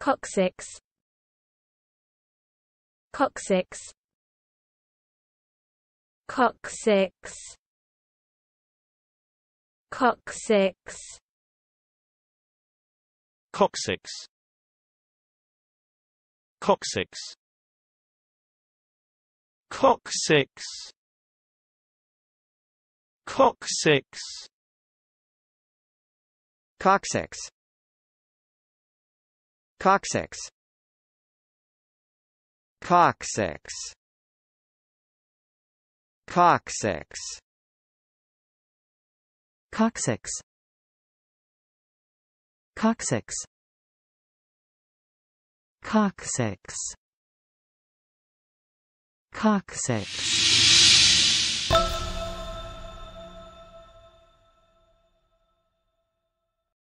coccyx coccyx coccyx coccyx coccyx coccyx coccyx coccyx coccyx Coccyx Coccyx Coccyx Coccyx Coccyx Coccyx Coccyx